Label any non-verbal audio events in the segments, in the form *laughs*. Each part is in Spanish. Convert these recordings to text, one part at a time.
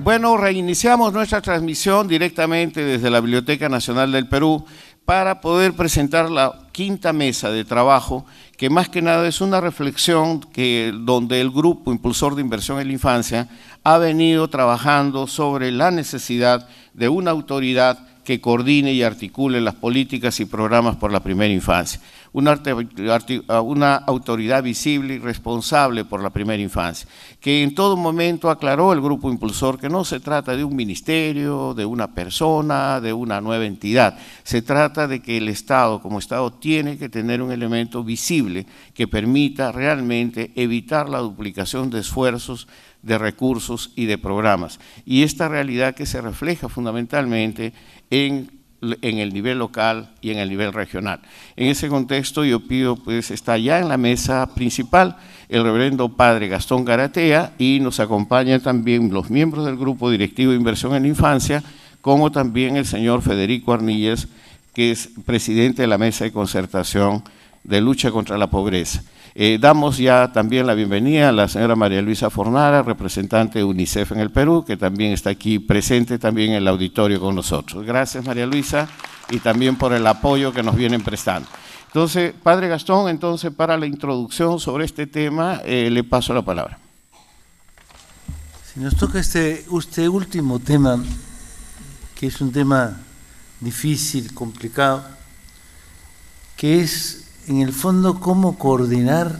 bueno, reiniciamos nuestra transmisión directamente desde la Biblioteca Nacional del Perú para poder presentar la quinta mesa de trabajo, que más que nada es una reflexión que, donde el Grupo Impulsor de Inversión en la Infancia ha venido trabajando sobre la necesidad de una autoridad que coordine y articule las políticas y programas por la primera infancia. Una, ah, una, autoridad visible y responsable por la primera infancia, que en todo momento aclaró el grupo impulsor que no se trata de un ministerio, de una persona, de una nueva entidad. Se trata de que el Estado como Estado tiene que tener un elemento visible que permita realmente evitar la duplicación de esfuerzos de recursos y de programas. Y esta realidad que se refleja fundamentalmente en, el nivel local y en el nivel regional. En ese contexto yo pido, pues está ya en la mesa principal el reverendo padre Gastón Garatea y nos acompañan también los miembros del grupo directivo de inversión en la infancia, como también el señor Federico Arnilles, que es presidente de la mesa de concertación de lucha contra la pobreza. Eh, damos ya también la bienvenida a la señora María Luisa Fornara, representante de UNICEF en el Perú, que también está aquí presente también en el auditorio con nosotros. Gracias María Luisa y también por el apoyo que nos vienen prestando. Entonces, Padre Gastón, entonces para la introducción sobre este tema eh, le paso la palabra. Si nos toca este, este último tema, que es un tema difícil, complicado, que es en el fondo cómo coordinar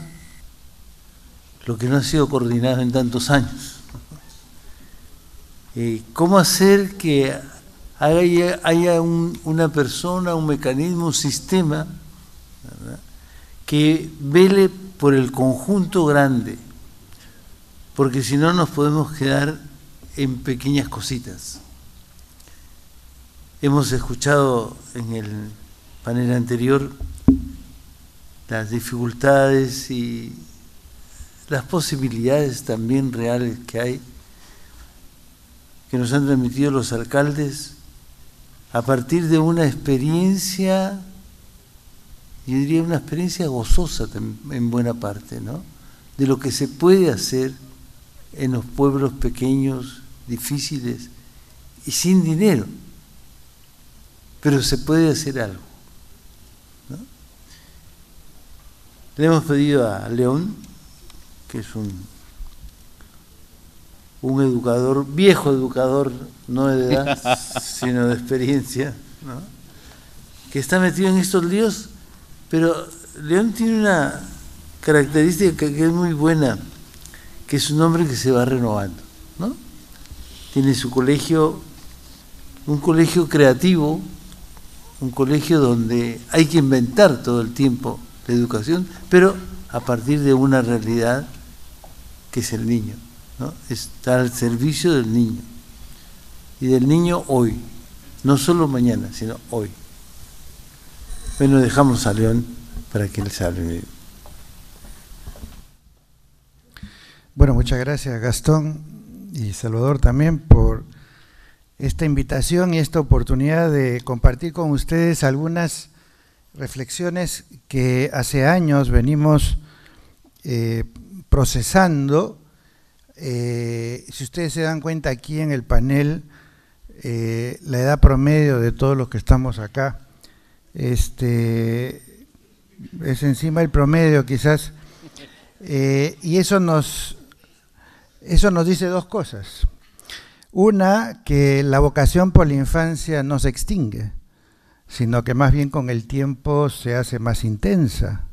lo que no ha sido coordinado en tantos años. Eh, ¿Cómo hacer que haya, una persona, un mecanismo, un sistema que vele por el conjunto grande? Porque si no nos podemos quedar en pequeñas cositas. Hemos escuchado en el panel anterior las dificultades y las posibilidades también reales que hay, que nos han transmitido los alcaldes, a partir de una experiencia, yo diría una experiencia gozosa en buena parte, ¿no? De lo que se puede hacer en los pueblos pequeños, difíciles y sin dinero, pero se puede hacer algo. Le hemos pedido a León, que es un, un educador, viejo educador, no de edad, *laughs* sino de experiencia, ¿no? que está metido en estos líos, pero León tiene una característica que es muy buena, que es un hombre que se va renovando, ¿no? Tiene su colegio, un colegio creativo, un colegio donde hay que inventar todo el tiempo la educación, pero a partir de una realidad que es el niño, ¿no? está al servicio del niño y del niño hoy, no solo mañana, sino hoy. Bueno, dejamos a León para que él salve. Bueno, muchas gracias Gastón y Salvador también por esta invitación y esta oportunidad de compartir con ustedes algunas reflexiones que hace años venimos eh, procesando. Eh, si ustedes se dan cuenta aquí en el panel, eh, la edad promedio de todos los que estamos acá este, es encima del promedio quizás. y eso nos, eso nos dice dos cosas. Una, que la vocación por la infancia no se extingue sino que más bien con el tiempo se hace más intensa.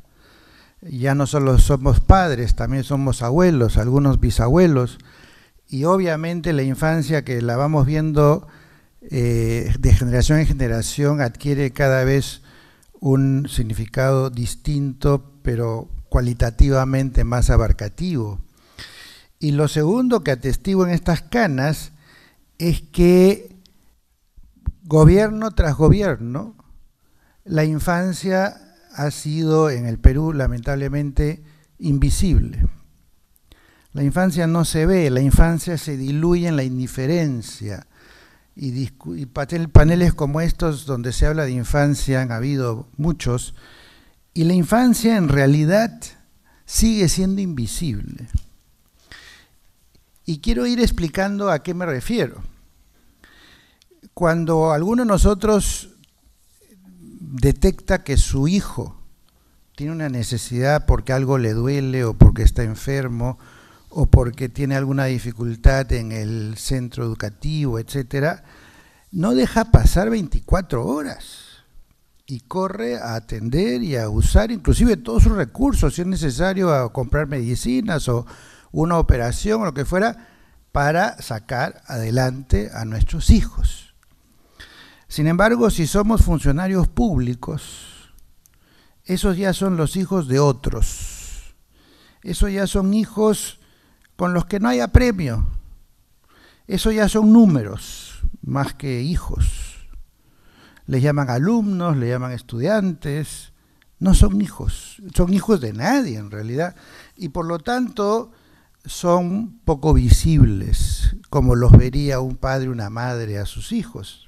Ya no solo somos padres, también somos abuelos, algunos bisabuelos, y obviamente la infancia que la vamos viendo eh, de generación en generación adquiere cada vez un significado distinto, pero cualitativamente más abarcativo. Y lo segundo que atestigo en estas canas es que gobierno tras gobierno, la infancia ha sido en el Perú lamentablemente invisible. La infancia no se ve, la infancia se diluye en la indiferencia. Y, paneles como estos donde se habla de infancia han habido muchos. Y la infancia en realidad sigue siendo invisible. Y quiero ir explicando a qué me refiero. Cuando alguno de nosotros detecta que su hijo tiene una necesidad porque algo le duele o porque está enfermo o porque tiene alguna dificultad en el centro educativo, etcétera, no deja pasar 24 horas y corre a atender y a usar inclusive todos sus recursos, si es necesario a comprar medicinas o una operación o lo que fuera, para sacar adelante a nuestros hijos. Sin embargo, si somos funcionarios públicos, esos ya son los hijos de otros. Esos ya son hijos con los que no hay apremio, Esos ya son números más que hijos. Les llaman alumnos, les llaman estudiantes. No son hijos, son hijos de nadie en realidad. Y por lo tanto son poco visibles, como los vería un padre, una madre a sus hijos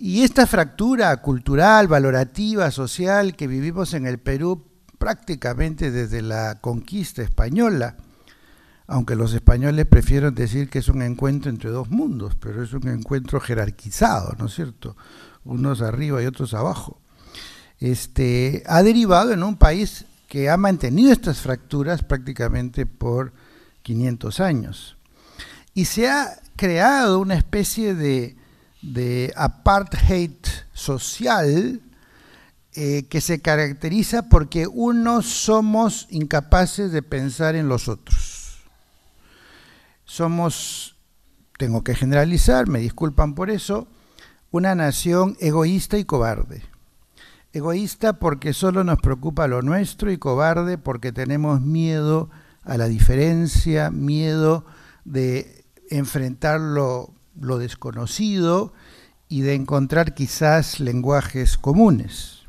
y esta fractura cultural, valorativa, social que vivimos en el Perú prácticamente desde la conquista española, aunque los españoles prefieren decir que es un encuentro entre dos mundos, pero es un encuentro jerarquizado, ¿no es cierto? Unos arriba y otros abajo. Este, ha derivado en un país que ha mantenido estas fracturas prácticamente por 500 años. Y se ha creado una especie de de apartheid social eh, que se caracteriza porque unos somos incapaces de pensar en los otros. Somos, tengo que generalizar, me disculpan por eso, una nación egoísta y cobarde. Egoísta porque solo nos preocupa lo nuestro y cobarde porque tenemos miedo a la diferencia, miedo de enfrentarlo lo desconocido y de encontrar quizás lenguajes comunes.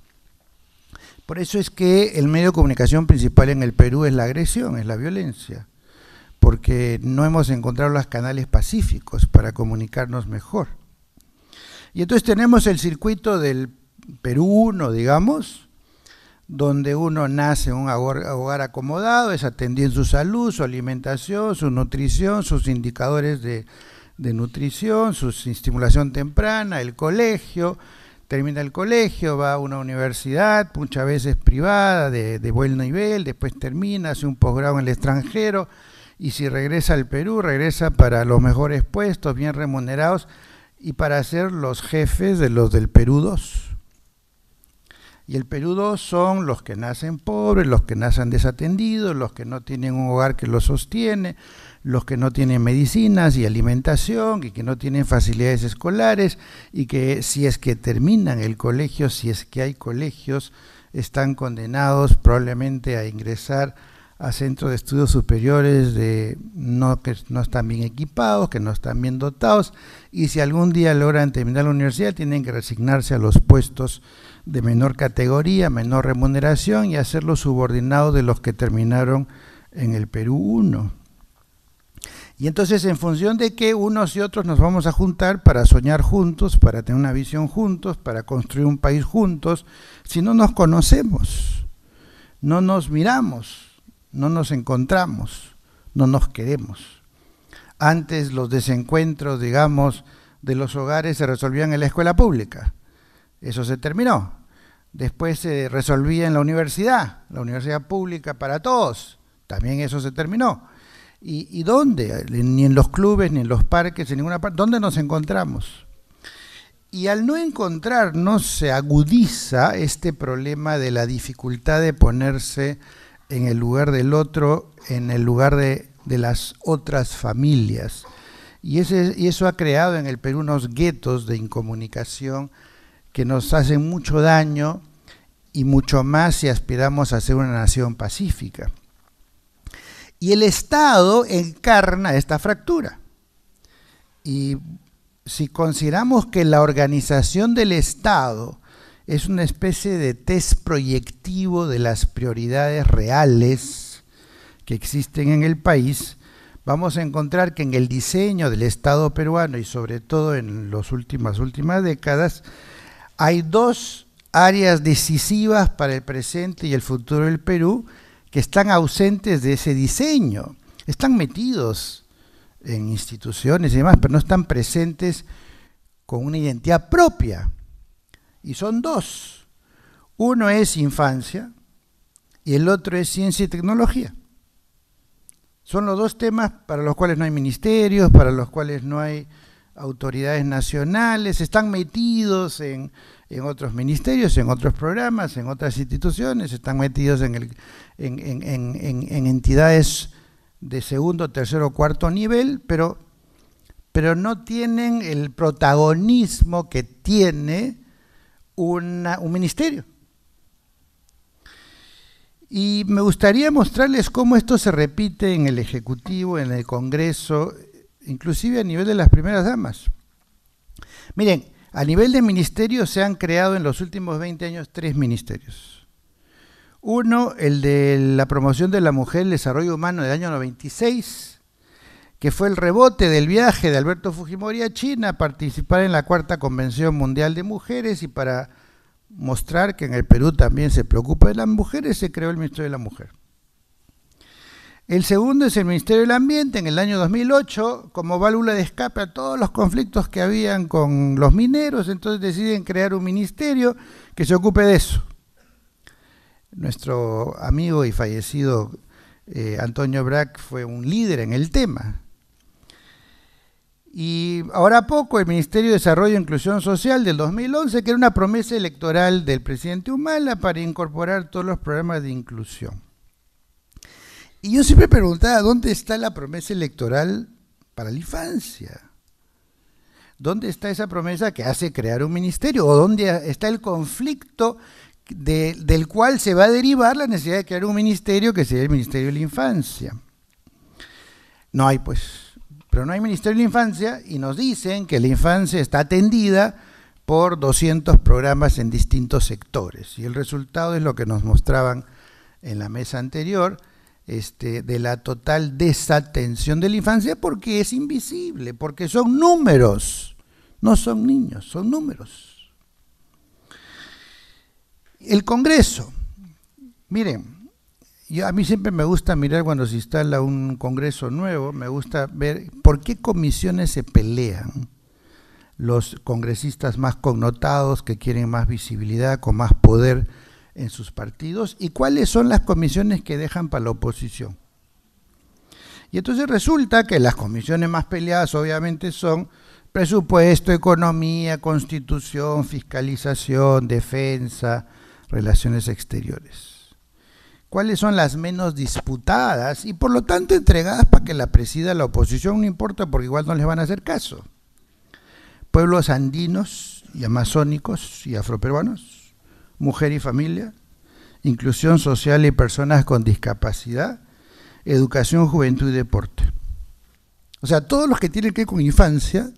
Por eso es que el medio de comunicación principal en el Perú es la agresión, es la violencia, porque no hemos encontrado los canales pacíficos para comunicarnos mejor. Y entonces tenemos el circuito del Perú 1, digamos, donde uno nace en un hogar acomodado, es atendido en su salud, su alimentación, su nutrición, sus indicadores de de nutrición, su estimulación temprana, el colegio, termina el colegio, va a una universidad, muchas veces privada, de, buen nivel, después termina, hace un posgrado en el extranjero, y si regresa al Perú, regresa para los mejores puestos, bien remunerados, y para ser los jefes de los del Perú 2. Y el Perú 2 son los que nacen pobres, los que nacen desatendidos, los que no tienen un hogar que los sostiene, los que no tienen medicinas y alimentación y que no tienen facilidades escolares y que si es que terminan el colegio, si es que hay colegios, están condenados probablemente a ingresar a centros de estudios superiores de no, que no están bien equipados, que no están bien dotados, y si algún día logran terminar la universidad tienen que resignarse a los puestos de menor categoría, menor remuneración y hacerlos subordinados de los que terminaron en el Perú 1. Y entonces en función de que unos y otros nos vamos a juntar para soñar juntos, para tener una visión juntos, para construir un país juntos, si no nos conocemos, no nos miramos, no nos encontramos, no nos queremos. Antes los desencuentros, digamos, de los hogares se resolvían en la escuela pública. Eso se terminó. Después se resolvía en la universidad, la universidad pública para todos. También eso se terminó. ¿Y, dónde? Ni en los clubes, ni en los parques, en ninguna parte. ¿Dónde nos encontramos? Y al no encontrarnos se agudiza este problema de la dificultad de ponerse en el lugar del otro, en el lugar de, las otras familias. Y, y eso ha creado en el Perú unos guetos de incomunicación que nos hacen mucho daño y mucho más si aspiramos a ser una nación pacífica. Y el Estado encarna esta fractura. Y si consideramos que la organización del Estado es una especie de test proyectivo de las prioridades reales que existen en el país, vamos a encontrar que en el diseño del Estado peruano y sobre todo en las últimas, últimas décadas, hay dos áreas decisivas para el presente y el futuro del Perú que están ausentes de ese diseño, están metidos en instituciones y demás, pero no están presentes con una identidad propia. Y son dos. Uno es infancia y el otro es ciencia y tecnología. Son los dos temas para los cuales no hay ministerios, para los cuales no hay autoridades nacionales, están metidos en en otros ministerios, en otros programas, en otras instituciones, están metidos en, entidades de segundo, tercero, cuarto nivel, pero, no tienen el protagonismo que tiene un ministerio. Y me gustaría mostrarles cómo esto se repite en el Ejecutivo, en el Congreso, inclusive a nivel de las primeras damas. Miren, a nivel de ministerios se han creado en los últimos 20 años tres ministerios. Uno, el de la promoción de la mujer, el desarrollo humano del año 96, que fue el rebote del viaje de Alberto Fujimori a China a participar en la cuarta Convención Mundial de Mujeres y para mostrar que en el Perú también se preocupa de las mujeres, se creó el Ministerio de la Mujer. El segundo es el Ministerio del Ambiente en el año 2008, como válvula de escape a todos los conflictos que habían con los mineros, entonces deciden crear un ministerio que se ocupe de eso. Nuestro amigo y fallecido eh, Antonio Brack fue un líder en el tema. Y ahora poco el Ministerio de Desarrollo e Inclusión Social del 2011, que era una promesa electoral del presidente Humala para incorporar todos los programas de inclusión. Y yo siempre preguntaba, ¿dónde está la promesa electoral para la infancia? ¿Dónde está esa promesa que hace crear un ministerio? ¿O dónde está el conflicto del cual se va a derivar la necesidad de crear un ministerio que sería el Ministerio de la Infancia? No hay, pues. Pero no hay Ministerio de la Infancia y nos dicen que la infancia está atendida por 200 programas en distintos sectores. Y el resultado es lo que nos mostraban en la mesa anterior, este, de la total desatención de la infancia porque es invisible, porque son números, no son niños, son números. El Congreso, miren, yo, a mí siempre me gusta mirar cuando se instala un Congreso nuevo, me gusta ver por qué comisiones se pelean los congresistas más connotados, que quieren más visibilidad, con más poder en sus partidos y cuáles son las comisiones que dejan para la oposición. Y entonces resulta que las comisiones más peleadas obviamente son presupuesto, economía, constitución, fiscalización, defensa, relaciones exteriores. ¿Cuáles son las menos disputadas y por lo tanto entregadas para que la presida la oposición? No importa porque igual no les van a hacer caso. Pueblos andinos y amazónicos y afroperuanos mujer y familia, inclusión social y personas con discapacidad, educación, juventud y deporte. O sea, todos los que tienen que ver con infancia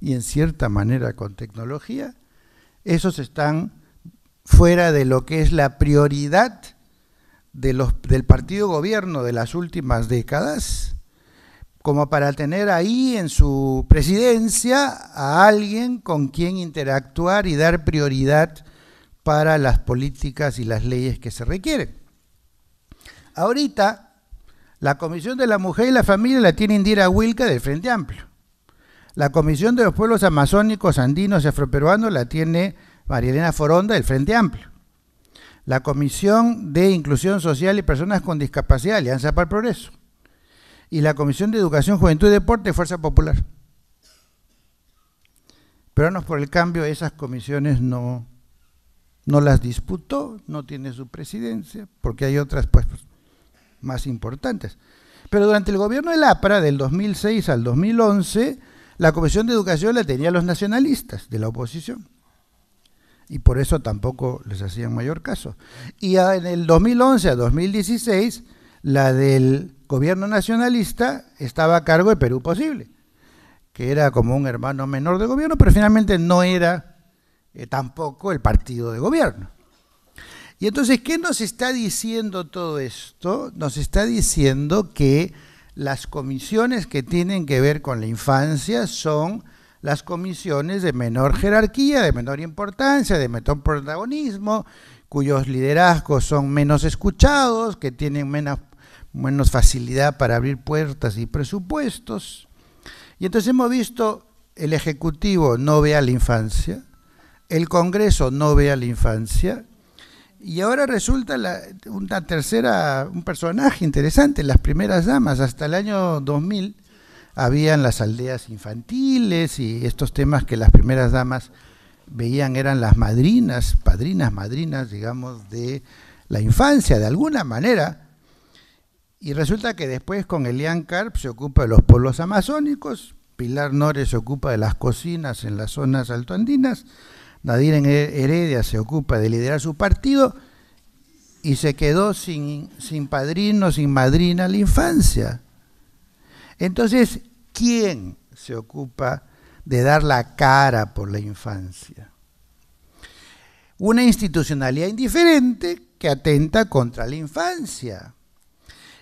y en cierta manera con tecnología, esos están fuera de lo que es la prioridad de los, del partido gobierno de las últimas décadas, como para tener ahí en su presidencia a alguien con quien interactuar y dar prioridad para las políticas y las leyes que se requieren. Ahorita, la Comisión de la Mujer y la Familia la tiene Indira Wilca del Frente Amplio. La Comisión de los Pueblos Amazónicos, Andinos y Afroperuanos la tiene Marielena Foronda del Frente Amplio. La Comisión de Inclusión Social y Personas con Discapacidad, Alianza para el Progreso. Y la Comisión de Educación, Juventud y Deporte, Fuerza Popular. Peruanos por el Cambio, esas comisiones no, no las disputó, no tiene su presidencia, porque hay otras pues, pues más importantes. Pero durante el gobierno del APRA, del 2006 al 2011, la Comisión de Educación la tenían los nacionalistas de la oposición. Y por eso tampoco les hacían mayor caso. Y en el 2011 a 2016, la del gobierno nacionalista estaba a cargo de Perú Posible, que era como un hermano menor del gobierno, pero finalmente no era eh, tampoco el partido de gobierno. Y entonces, ¿qué nos está diciendo todo esto? Nos está diciendo que las comisiones que tienen que ver con la infancia son las comisiones de menor jerarquía, de menor importancia, de menor protagonismo, cuyos liderazgos son menos escuchados, que tienen menos, menos facilidad para abrir puertas y presupuestos. Y entonces hemos visto el Ejecutivo no ve a la infancia, el Congreso no ve a la infancia. Y ahora resulta la, una tercera, un personaje interesante, las primeras damas, hasta el año 2000 habían las aldeas infantiles y estos temas que las primeras damas veían eran las madrinas, padrinas, madrinas, digamos, de la infancia, de alguna manera. Y resulta que después con Elian Carp se ocupa de los pueblos amazónicos, Pilar nore se ocupa de las cocinas en las zonas altoandinas, Nadir Heredia se ocupa de liderar su partido y se quedó sin, sin padrino, sin madrina la infancia. Entonces, ¿quién se ocupa de dar la cara por la infancia? Una institucionalidad indiferente que atenta contra la infancia.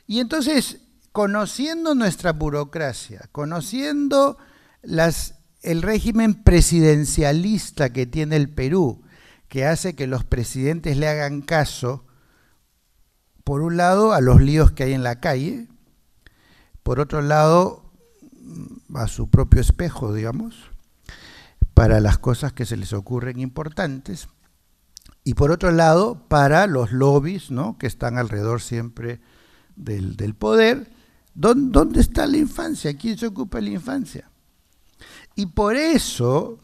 Y entonces, conociendo nuestra burocracia, conociendo las el régimen presidencialista que tiene el Perú, que hace que los presidentes le hagan caso, por un lado, a los líos que hay en la calle, por otro lado, mm, a su propio espejo, digamos, para las cosas que se les ocurren importantes, y por otro lado, para los lobbies ¿no? que están alrededor siempre del, del poder. ¿Dónde está la infancia? ¿Quién se ocupa de la infancia? Y por eso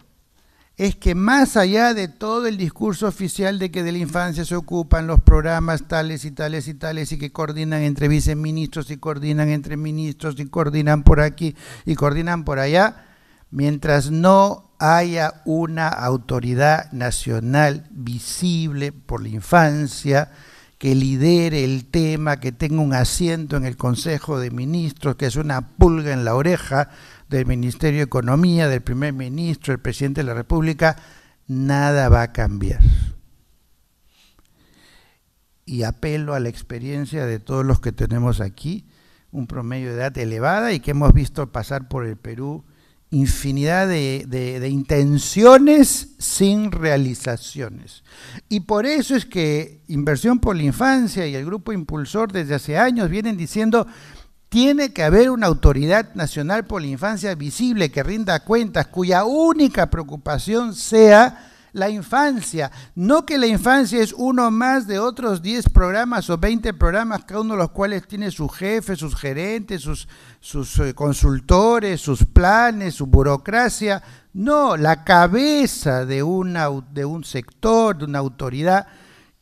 es que más allá de todo el discurso oficial de que de la infancia se ocupan los programas tales y tales y tales y que coordinan entre viceministros y coordinan entre ministros y coordinan por aquí y coordinan por allá, mientras no haya una autoridad nacional visible por la infancia, que lidere el tema, que tenga un asiento en el Consejo de Ministros, que es una pulga en la oreja, del Ministerio de Economía, del primer ministro, del presidente de la República, nada va a cambiar. Y apelo a la experiencia de todos los que tenemos aquí, un promedio de edad elevada y que hemos visto pasar por el Perú infinidad de, de, intenciones sin realizaciones. Y por eso es que Inversión por la Infancia y el grupo impulsor desde hace años vienen diciendo, tiene que haber una autoridad nacional por la infancia visible que rinda cuentas, cuya única preocupación sea la infancia. No que la infancia es uno más de otros 10 programas o 20 programas, cada uno de los cuales tiene su jefe, sus gerentes, sus, eh, consultores, sus planes, su burocracia. No, la cabeza de, de un sector, de una autoridad,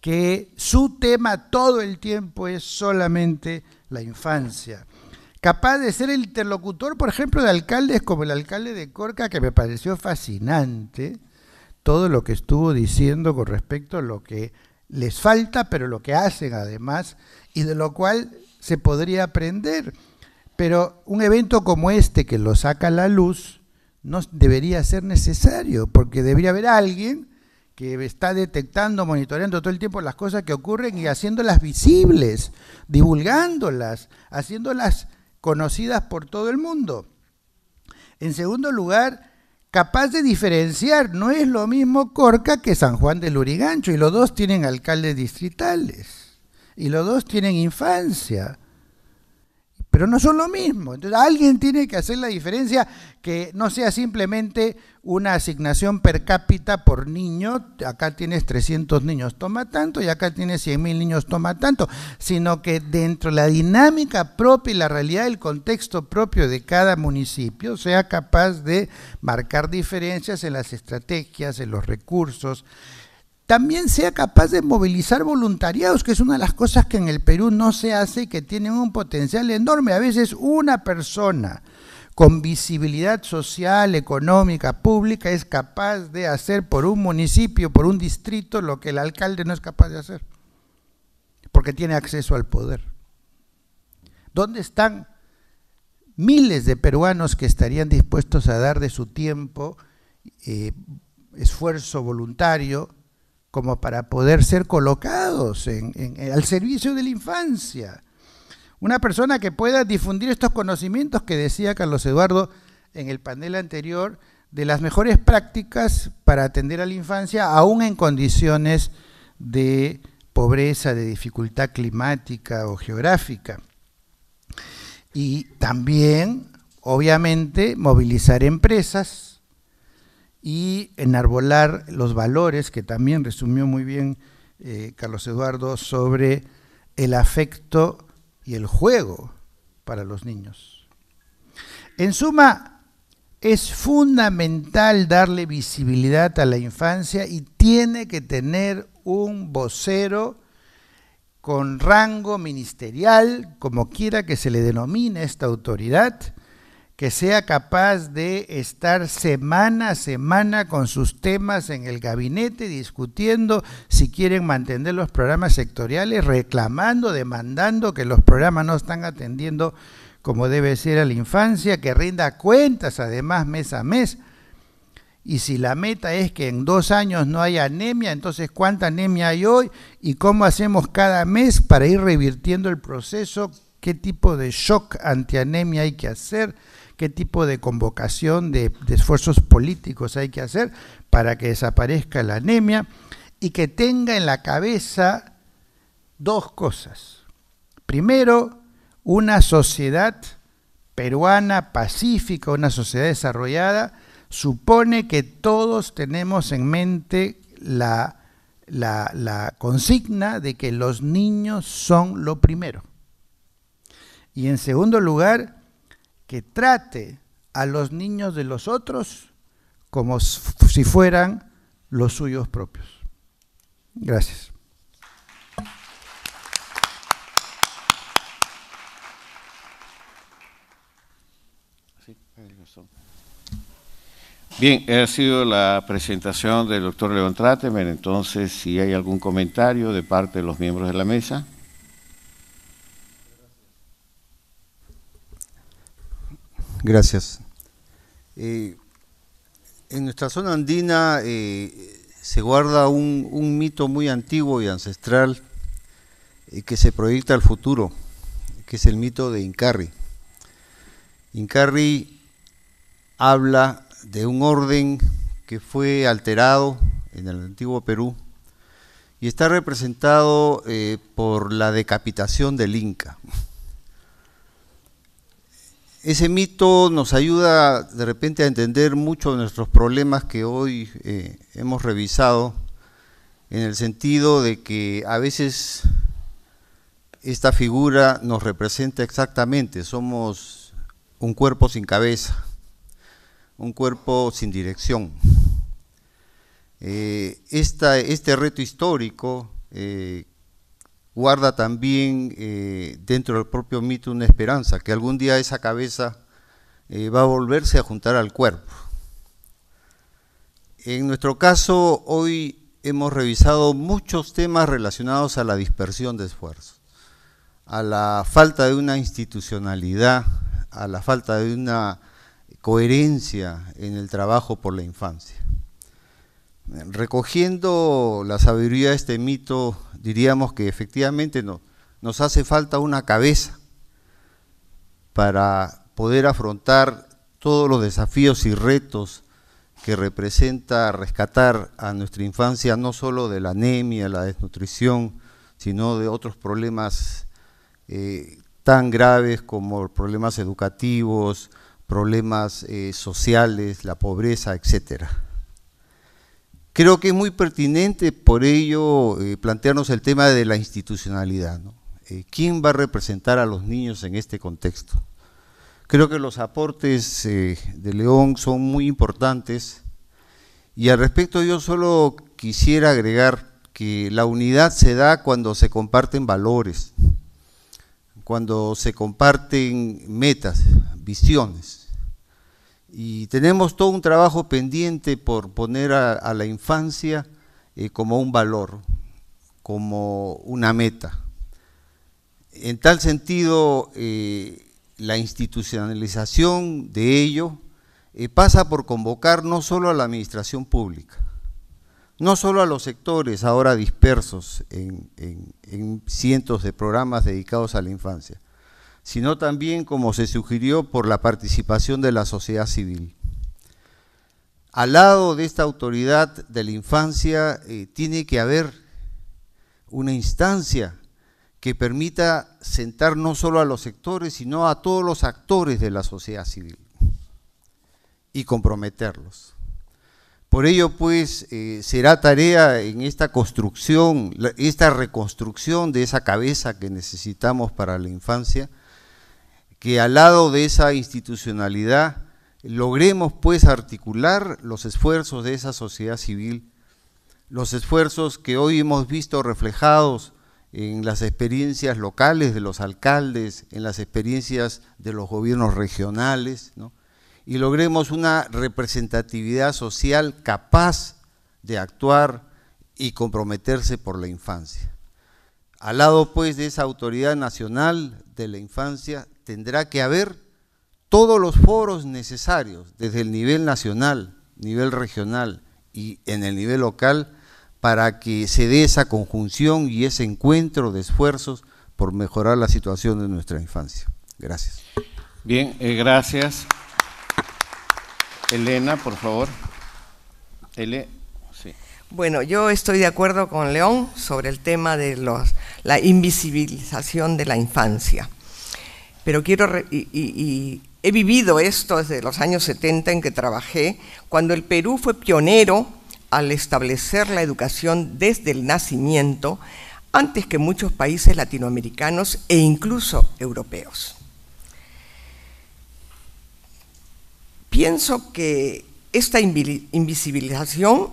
que su tema todo el tiempo es solamente la infancia capaz de ser el interlocutor, por ejemplo, de alcaldes como el alcalde de Corca, que me pareció fascinante todo lo que estuvo diciendo con respecto a lo que les falta, pero lo que hacen además, y de lo cual se podría aprender. Pero un evento como este que lo saca a la luz no debería ser necesario, porque debería haber alguien que está detectando, monitoreando todo el tiempo las cosas que ocurren y haciéndolas visibles, divulgándolas, haciéndolas conocidas por todo el mundo. En segundo lugar, capaz de diferenciar, no es lo mismo Corca que San Juan del Lurigancho, y los dos tienen alcaldes distritales, y los dos tienen infancia, pero no son lo mismo. Entonces alguien tiene que hacer la diferencia que no sea simplemente una asignación per cápita por niño, acá tienes 300 niños, toma tanto, y acá tienes 100.000 niños, toma tanto, sino que dentro de la dinámica propia y la realidad del contexto propio de cada municipio sea capaz de marcar diferencias en las estrategias, en los recursos, también sea capaz de movilizar voluntariados, que es una de las cosas que en el Perú no se hace y que tiene un potencial enorme. A veces una persona con visibilidad social, económica, pública, es capaz de hacer por un municipio, por un distrito, lo que el alcalde no es capaz de hacer, porque tiene acceso al poder. ¿Dónde están miles de peruanos que estarían dispuestos a dar de su tiempo, eh, esfuerzo voluntario, como para poder ser colocados al servicio de la infancia. Una persona que pueda difundir estos conocimientos que decía Carlos Eduardo en el panel anterior, de las mejores prácticas para atender a la infancia, aún en condiciones de pobreza, de dificultad climática o geográfica. Y también, obviamente, movilizar empresas, y enarbolar los valores que también resumió muy bien eh, Carlos Eduardo sobre el afecto y el juego para los niños. En suma, es fundamental darle visibilidad a la infancia y tiene que tener un vocero con rango ministerial, como quiera que se le denomine esta autoridad, que sea capaz de estar semana a semana con sus temas en el gabinete, discutiendo si quieren mantener los programas sectoriales, reclamando, demandando que los programas no están atendiendo como debe ser a la infancia, que rinda cuentas además mes a mes. Y si la meta es que en dos años no haya anemia, entonces ¿cuánta anemia hay hoy? ¿Y cómo hacemos cada mes para ir revirtiendo el proceso? ¿Qué tipo de shock antianemia hay que hacer? qué tipo de convocación de, esfuerzos políticos hay que hacer para que desaparezca la anemia y que tenga en la cabeza dos cosas. Primero, una sociedad peruana pacífica, una sociedad desarrollada, supone que todos tenemos en mente la, consigna de que los niños son lo primero. Y en segundo lugar, que trate a los niños de los otros como si fueran los suyos propios. Gracias. Bien, ha sido la presentación del doctor León Tratemer, entonces si hay algún comentario de parte de los miembros de la mesa. Gracias. Eh, en nuestra zona andina eh, se guarda un, mito muy antiguo y ancestral eh, que se proyecta al futuro, que es el mito de Incarri. Incarri habla de un orden que fue alterado en el antiguo Perú y está representado por la decapitación del Inca ese mito nos ayuda de repente a entender muchos de nuestros problemas que hoy eh, hemos revisado, en el sentido de que a veces esta figura nos representa exactamente, somos un cuerpo sin cabeza, un cuerpo sin dirección. Eh, este reto histórico eh, guarda también eh, dentro del propio mito una esperanza, que algún día esa cabeza eh, va a volverse a juntar al cuerpo. En nuestro caso, hoy hemos revisado muchos temas relacionados a la dispersión de esfuerzos, a la falta de una institucionalidad, a la falta de una coherencia en el trabajo por la infancia. Recogiendo la sabiduría de este mito diríamos que efectivamente nos hace falta una cabeza para poder afrontar todos los desafíos y retos que representa rescatar a nuestra infancia no solo de la anemia, la desnutrición, sino de otros problemas eh, tan graves como problemas educativos, problemas eh, sociales, la pobreza, etcétera. Creo que es muy pertinente por ello eh, plantearnos el tema de la institucionalidad. Eh, ¿Quién va a representar a los niños en este contexto? Creo que los aportes eh, de León son muy importantes y al respecto yo solo quisiera agregar que la unidad se da cuando se comparten valores, cuando se comparten metas, visiones. Y tenemos todo un trabajo pendiente por poner a, la infancia eh, como un valor, como una meta. En tal sentido, eh, la institucionalización de ello eh, pasa por convocar no solo a la administración pública, no solo a los sectores ahora dispersos en cientos de programas dedicados a la infancia, sino también, como se sugirió, por la participación de la sociedad civil. Al lado de esta autoridad de la infancia eh, tiene que haber una instancia que permita sentar no solo a los sectores, sino a todos los actores de la sociedad civil y comprometerlos. Por ello, pues, eh, será tarea en esta construcción, esta reconstrucción de esa cabeza que necesitamos para la infancia, que al lado de esa institucionalidad logremos pues articular los esfuerzos de esa sociedad civil, los esfuerzos que hoy hemos visto reflejados en las experiencias locales de los alcaldes, en las experiencias de los gobiernos regionales, y logremos una representatividad social capaz de actuar y comprometerse por la infancia. Al lado pues de esa autoridad nacional de la infancia tendrá que haber todos los foros necesarios, desde el nivel nacional, nivel regional y en el nivel local, para que se dé esa conjunción y ese encuentro de esfuerzos por mejorar la situación de nuestra infancia. Gracias. Bien, eh, gracias. Elena, por favor. sí. Bueno, yo estoy de acuerdo con León sobre el tema de los, la invisibilización de la infancia pero quiero... y, y he vivido esto desde los años 70 en que trabajé, cuando el Perú fue pionero al establecer la educación desde el nacimiento, antes que muchos países latinoamericanos e incluso europeos. Pienso que esta invisibilización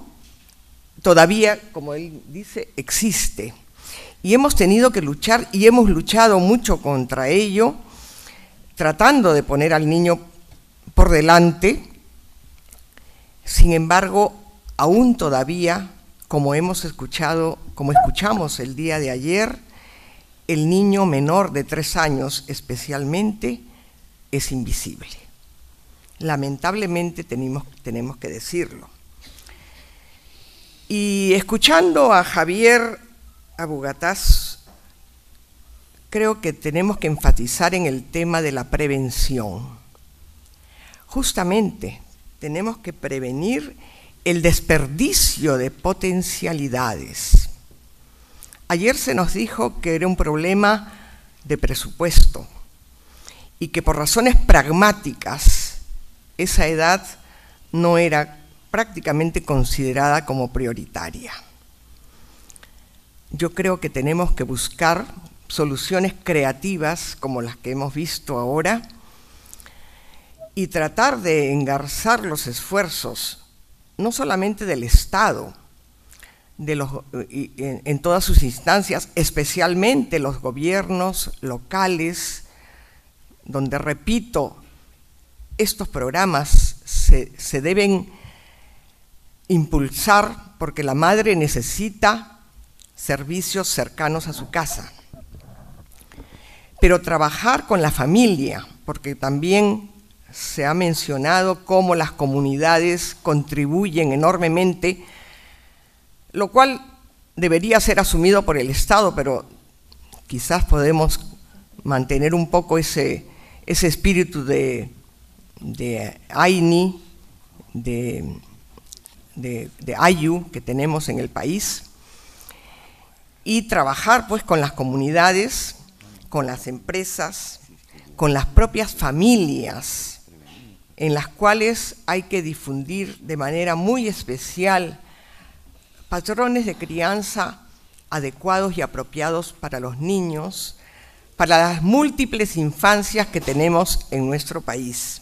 todavía, como él dice, existe. Y hemos tenido que luchar y hemos luchado mucho contra ello tratando de poner al niño por delante, sin embargo, aún todavía, como hemos escuchado, como escuchamos el día de ayer, el niño menor de tres años especialmente es invisible. Lamentablemente tenemos, tenemos que decirlo. Y escuchando a Javier Abugataz, creo que tenemos que enfatizar en el tema de la prevención. Justamente tenemos que prevenir el desperdicio de potencialidades. Ayer se nos dijo que era un problema de presupuesto y que por razones pragmáticas esa edad no era prácticamente considerada como prioritaria. Yo creo que tenemos que buscar soluciones creativas como las que hemos visto ahora y tratar de engarzar los esfuerzos no solamente del Estado, de en, todas sus instancias, especialmente los gobiernos locales, donde, repito, estos programas se deben impulsar porque la madre necesita servicios cercanos a su casa pero trabajar con la familia, porque también se ha mencionado cómo las comunidades contribuyen enormemente, lo cual debería ser asumido por el Estado, pero quizás podemos mantener un poco ese, espíritu de, AINI, de, de AYU que tenemos en el país, y trabajar pues con las comunidades con las empresas, con las propias familias, en las cuales hay que difundir de manera muy especial patrones de crianza adecuados y apropiados para los niños, para las múltiples infancias que tenemos en nuestro país.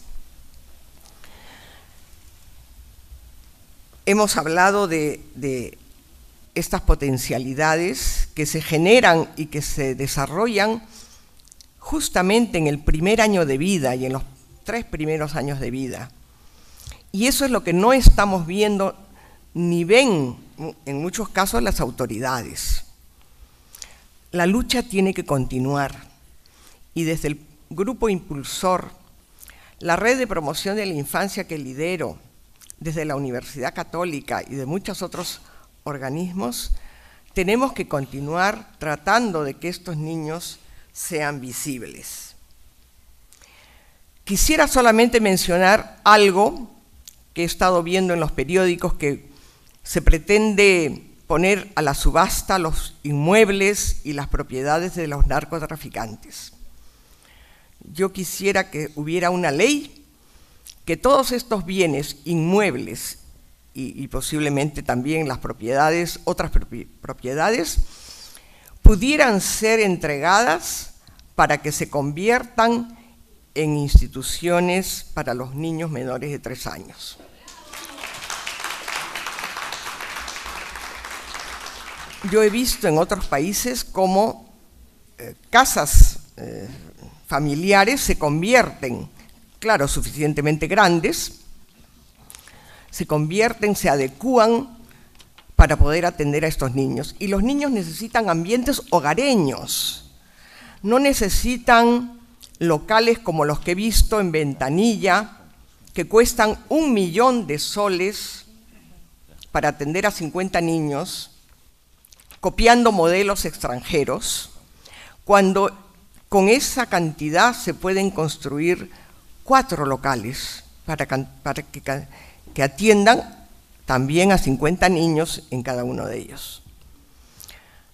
Hemos hablado de, estas potencialidades que se generan y que se desarrollan justamente en el primer año de vida y en los tres primeros años de vida. Y eso es lo que no estamos viendo ni ven en muchos casos las autoridades. La lucha tiene que continuar y desde el grupo impulsor, la red de promoción de la infancia que lidero, desde la Universidad Católica y de muchos otros organismos, tenemos que continuar tratando de que estos niños sean visibles. Quisiera solamente mencionar algo que he estado viendo en los periódicos que se pretende poner a la subasta los inmuebles y las propiedades de los narcotraficantes. Yo quisiera que hubiera una ley que todos estos bienes inmuebles y, posiblemente también las propiedades, otras propiedades, pudieran ser entregadas para que se conviertan en instituciones para los niños menores de tres años. Yo he visto en otros países cómo eh, casas eh, familiares se convierten, claro, suficientemente grandes, se convierten, se adecúan para poder atender a estos niños. Y los niños necesitan ambientes hogareños, no necesitan locales como los que he visto en Ventanilla, que cuestan un millón de soles para atender a 50 niños, copiando modelos extranjeros, cuando con esa cantidad se pueden construir cuatro locales para, que, atiendan también a 50 niños en cada uno de ellos.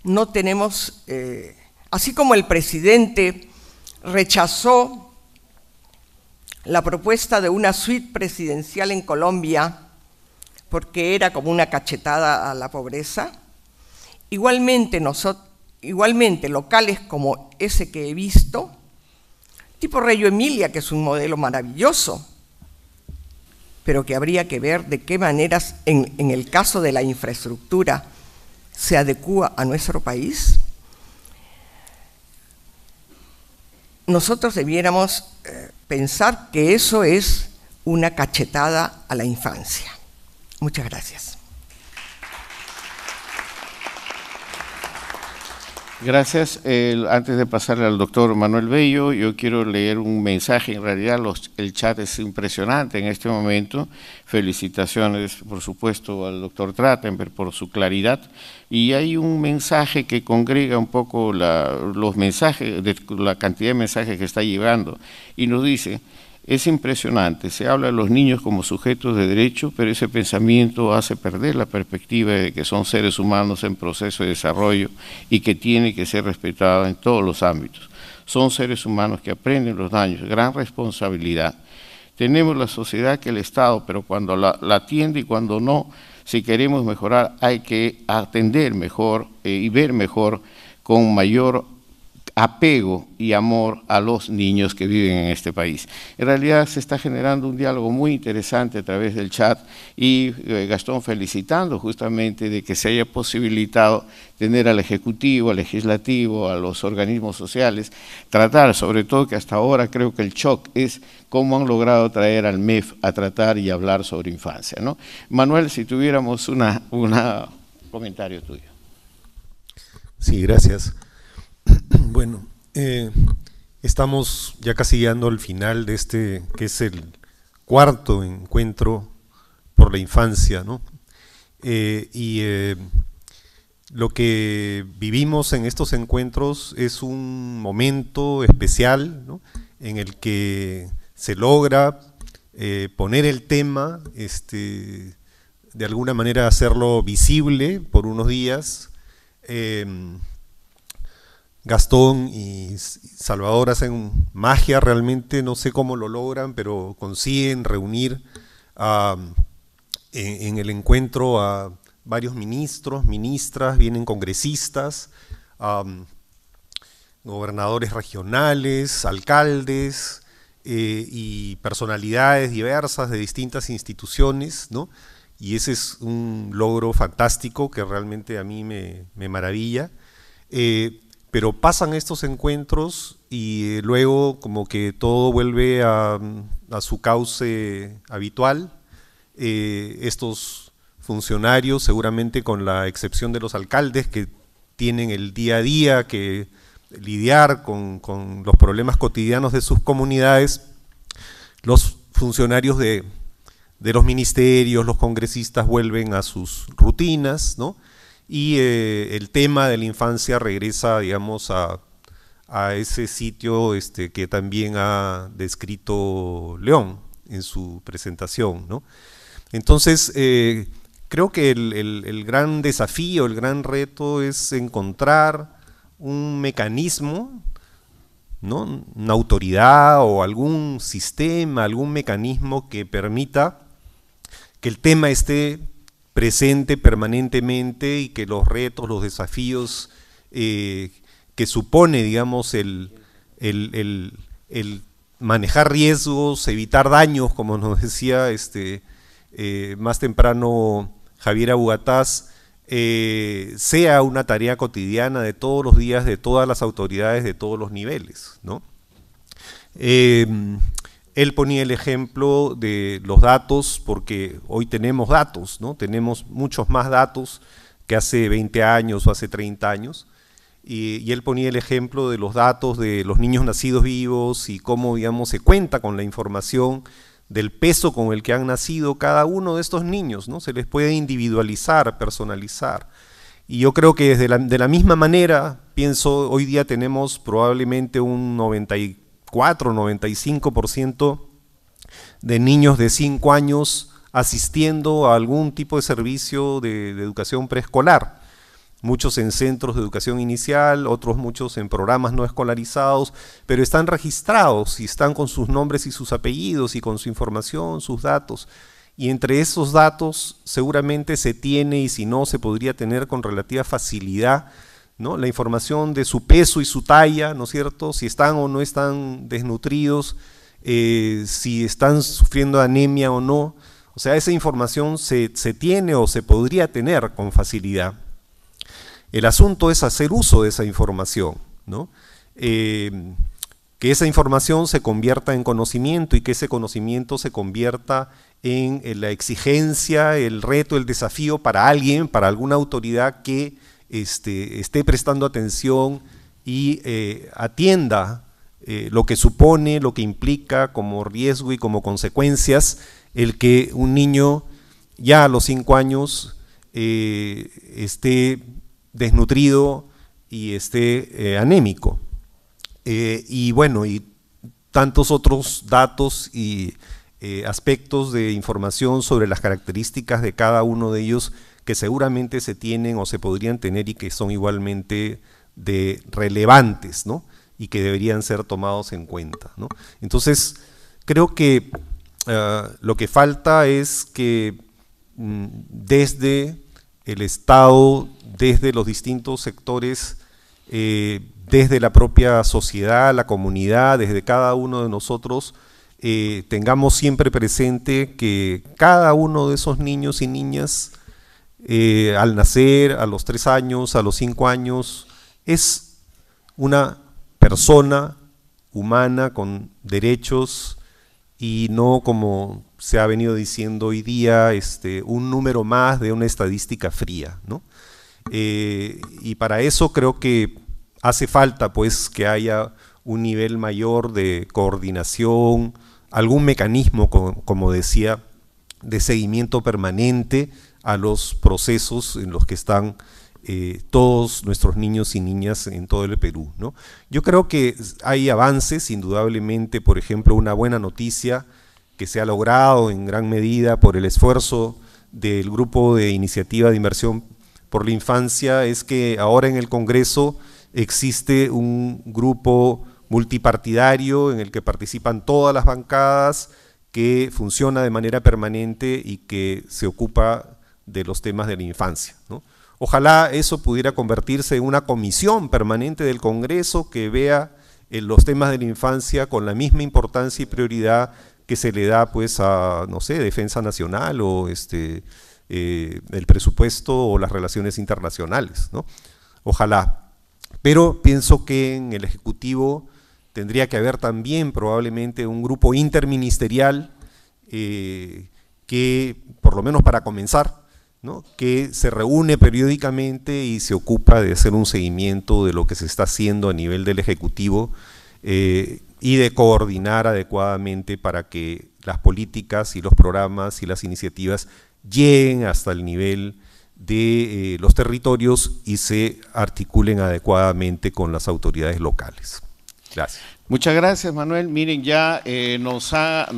No tenemos... Eh, Así como el presidente rechazó la propuesta de una suite presidencial en Colombia porque era como una cachetada a la pobreza, igualmente, igualmente locales como ese que he visto, tipo Reyo Emilia, que es un modelo maravilloso, pero que habría que ver de qué maneras, en, en el caso de la infraestructura, se adecúa a nuestro país nosotros debiéramos eh, pensar que eso es una cachetada a la infancia. Muchas gracias. Gracias. antes de pasarle al doctor Manuel Bello, yo quiero leer un mensaje. En realidad el chat es impresionante en este momento. Felicitaciones, por supuesto, al doctor Trattenberg por su claridad. Y hay un mensaje que congrega un poco los mensajes, de, la cantidad de mensajes que está llevando Y nos dice, es impresionante, se habla de los niños como sujetos de derecho, pero ese pensamiento hace perder la perspectiva de que son seres humanos en proceso de desarrollo y que tiene que ser respetada en todos los ámbitos. Son seres humanos que aprenden los daños, gran responsabilidad. Tenemos la sociedad que el Estado, pero cuando la, atiende y cuando no, si queremos mejorar hay que atender mejor eh, y ver mejor con mayor apego y amor a los niños que viven en este país. En realidad se está generando un diálogo muy interesante a través del chat y eh, Gastón felicitando justamente de que se haya posibilitado tener al Ejecutivo, al Legislativo, a los organismos sociales, tratar, sobre todo que hasta ahora creo que el shock es cómo han logrado traer al MEF a tratar y hablar sobre infancia. ¿no? Manuel, si tuviéramos un comentario tuyo. Sí, gracias. Bueno, eh, estamos ya casi llegando al final de este, que es el cuarto encuentro por la infancia, ¿no? Eh, y eh, lo que vivimos en estos encuentros es un momento especial en el que se logra poner el tema, este, de alguna manera hacerlo visible por unos días em, Gastón y Salvador hacen magia realmente, no sé cómo lo logran, pero consiguen reunir en, el encuentro a varios ministros, ministras, vienen congresistas, gobernadores regionales, alcaldes eh, y personalidades diversas de distintas instituciones, ¿no? Y ese es un logro fantástico que realmente a mí me, maravilla. Eh, pero pasan estos encuentros y luego como que todo vuelve a, su cauce habitual. Eh, estos funcionarios, seguramente con la excepción de los alcaldes que tienen el día a día que lidiar con, los problemas cotidianos de sus comunidades, los funcionarios de los ministerios, los congresistas vuelven a sus rutinas, ¿no? y eh, el tema de la infancia regresa, digamos, a, ese sitio este, que también ha descrito León en su presentación. ¿no? Entonces, eh, creo que el, gran desafío, el gran reto es encontrar un mecanismo, ¿no? una autoridad o algún sistema, algún mecanismo que permita que el tema esté presente permanentemente y que los retos, los desafíos eh, que supone, digamos, el, manejar riesgos, evitar daños, como nos *laughs* decía este, eh, más temprano Javier Abugataz, eh, sea una tarea cotidiana de todos los días, de todas las autoridades, de todos los niveles, ¿no? Él ponía el ejemplo de los datos, porque hoy tenemos datos, ¿no? Tenemos muchos más datos que hace 20 años o hace 30 años. Y, él ponía el ejemplo de los datos de los niños nacidos vivos y cómo, digamos, se cuenta con la información del peso con el que han nacido cada uno de estos niños, ¿no? Se les puede individualizar, personalizar. Y yo creo que desde la, de la misma manera, pienso, hoy día tenemos probablemente un 94 95% de niños de 5 años asistiendo a algún tipo de servicio de, de educación preescolar. Muchos en centros de educación inicial, otros muchos en programas no escolarizados, pero están registrados y están con sus nombres y sus apellidos y con su información, sus datos. Y entre esos datos seguramente se tiene y si no se podría tener con relativa facilidad la información de su peso y su talla, ¿no es cierto? Si están o no están desnutridos, eh, si están sufriendo anemia o no. O sea, esa información se, tiene o se podría tener con facilidad. El asunto es hacer uso de esa información, eh, que esa información se convierta en conocimiento y que ese conocimiento se convierta en la exigencia, el reto, el desafío para alguien, para alguna autoridad que este, esté prestando atención y eh, atienda eh, lo que supone, lo que implica como riesgo y como consecuencias el que un niño ya a los cinco años eh, esté desnutrido y esté anémico. y bueno, y tantos otros datos y aspectos de información sobre las características de cada uno de ellos que seguramente se tienen o se podrían tener y que son igualmente de relevantes, ¿no? Y que deberían ser tomados en cuenta, Entonces, creo que ah, lo que falta es que mm, desde el Estado, desde los distintos sectores, eh, desde la propia sociedad, la comunidad, desde cada uno de nosotros, eh, tengamos siempre presente que cada uno de esos niños y niñas eh, al nacer, a los tres años, a los cinco años, es una persona humana con derechos y no como se ha venido diciendo hoy día, este, un número más de una estadística fría. Eh, y para eso creo que hace falta pues que haya un nivel mayor de coordinación, algún mecanismo, como decía, de seguimiento permanente a los procesos en los que están eh, todos nuestros niños y niñas en todo el Perú. ¿no? Yo creo que hay avances, indudablemente, por ejemplo, una buena noticia que se ha logrado en gran medida por el esfuerzo del grupo de iniciativa de inversión por la infancia es que ahora en el Congreso existe un grupo multipartidario en el que participan todas las bancadas que funciona de manera permanente y que se ocupa de los temas de la infancia. ¿no? Ojalá eso pudiera convertirse en una comisión permanente del Congreso que vea eh, los temas de la infancia con la misma importancia y prioridad que se le da pues a, no sé, defensa nacional o este, eh, el presupuesto o las relaciones internacionales, ¿no? Ojalá. Pero pienso que en el Ejecutivo tendría que haber también probablemente un grupo interministerial eh, que, por lo menos para comenzar, que se reúne periódicamente y se ocupa de hacer un seguimiento de lo que se está haciendo a nivel del Ejecutivo eh, y de coordinar adecuadamente para que las políticas y los programas y las iniciativas lleguen hasta el nivel de eh, los territorios y se articulen adecuadamente con las autoridades locales. Gracias. Muchas gracias, Manuel. Miren, ya eh, nos ha...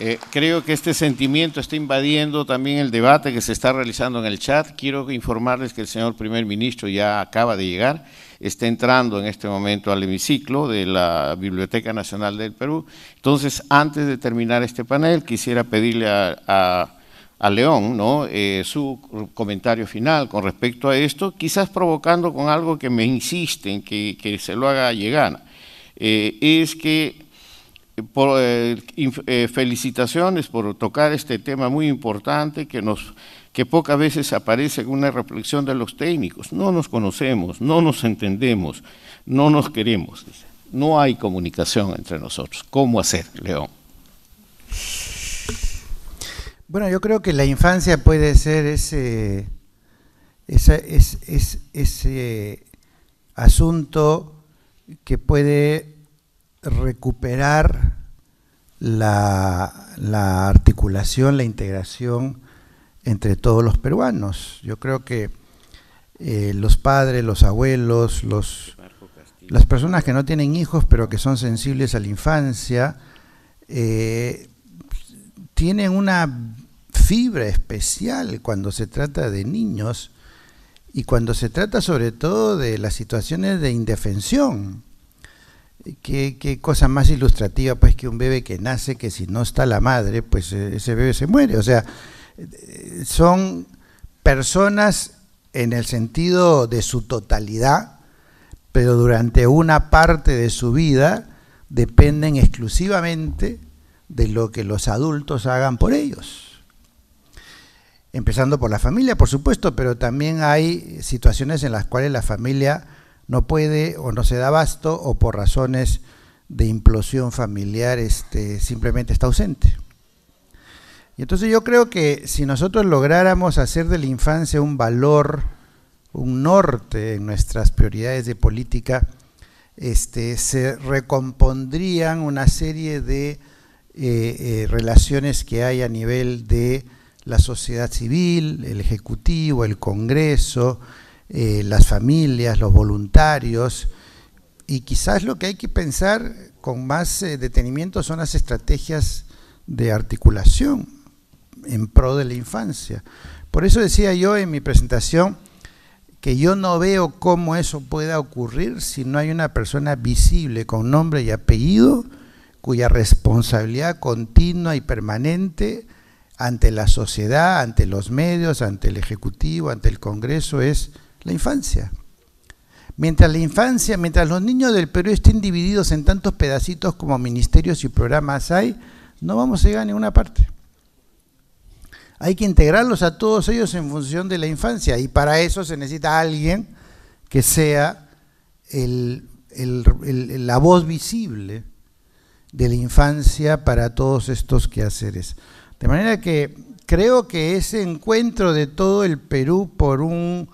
Eh, creo que este sentimiento está invadiendo también el debate que se está realizando en el chat. Quiero informarles que el señor primer ministro ya acaba de llegar, está entrando en este momento al hemiciclo de la Biblioteca Nacional del Perú. Entonces, antes de terminar este panel, quisiera pedirle a, a León ¿no? Eh, su comentario final con respecto a esto, quizás provocando con algo que me insiste que, que se lo haga llegar, eh, es que por, eh, eh, felicitaciones por tocar este tema muy importante que, nos, que pocas veces aparece en una reflexión de los técnicos. No nos conocemos, no nos entendemos, no nos queremos. No hay comunicación entre nosotros. ¿Cómo hacer, León? Bueno, yo creo que la infancia puede ser ese, ese, ese asunto que puede recuperar la, la articulación, la integración entre todos los peruanos. Yo creo que eh, los padres, los abuelos, los, las personas que no tienen hijos pero que son sensibles a la infancia, eh, tienen una fibra especial cuando se trata de niños y cuando se trata sobre todo de las situaciones de indefensión. Qué, cosa más ilustrativa, pues, que un bebé que nace, que si no está la madre, pues eh, ese bebé se muere. O sea, eh, son personas en el sentido de su totalidad, pero durante una parte de su vida dependen exclusivamente de lo que los adultos hagan por ellos. Empezando por la familia, por supuesto, pero también hay situaciones en las cuales la familia no puede o no se da abasto o por razones de implosión familiar este, simplemente está ausente. Y entonces yo creo que si nosotros lográramos hacer de la infancia un valor, un norte en nuestras prioridades de política, este, se recompondrían una serie de eh, eh, relaciones que hay a nivel de la sociedad civil, el Ejecutivo, el Congreso, eh, las familias, los voluntarios, y quizás lo que hay que pensar con más eh, detenimiento son las estrategias de articulación en pro de la infancia. Por eso decía yo en mi presentación que yo no veo cómo eso pueda ocurrir si no hay una persona visible con nombre y apellido cuya responsabilidad continua y permanente ante la sociedad, ante los medios, ante el Ejecutivo, ante el Congreso es la infancia. Mientras la infancia, mientras los niños del Perú estén divididos en tantos pedacitos como ministerios y programas hay, no vamos a llegar a ninguna parte. Hay que integrarlos a todos ellos en función de la infancia y para eso se necesita alguien que sea la voz visible de la infancia para todos estos quehaceres. De manera que creo que ese encuentro de todo el Perú por un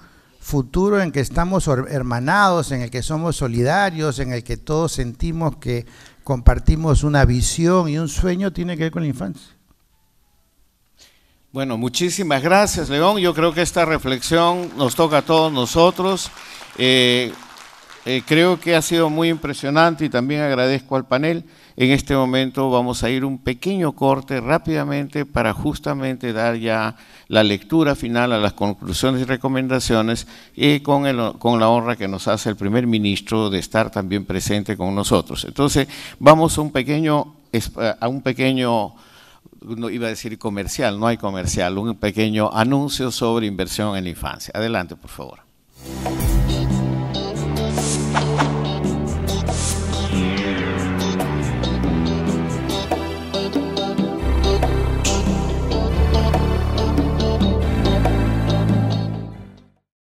futuro en que estamos hermanados, en el que somos solidarios, en el que todos sentimos que compartimos una visión y un sueño, tiene que ver con la infancia. Bueno, muchísimas gracias, León. Yo creo que esta reflexión nos toca a todos nosotros. Eh, eh, creo que ha sido muy impresionante y también agradezco al panel. En este momento vamos a ir un pequeño corte rápidamente para justamente dar ya la lectura final a las conclusiones y recomendaciones y con, la honra que nos hace el primer ministro de estar también presente con nosotros. Entonces, vamos a un pequeño, a un pequeño no iba a decir comercial, no hay comercial, un pequeño anuncio sobre inversión en la infancia. Adelante, por favor.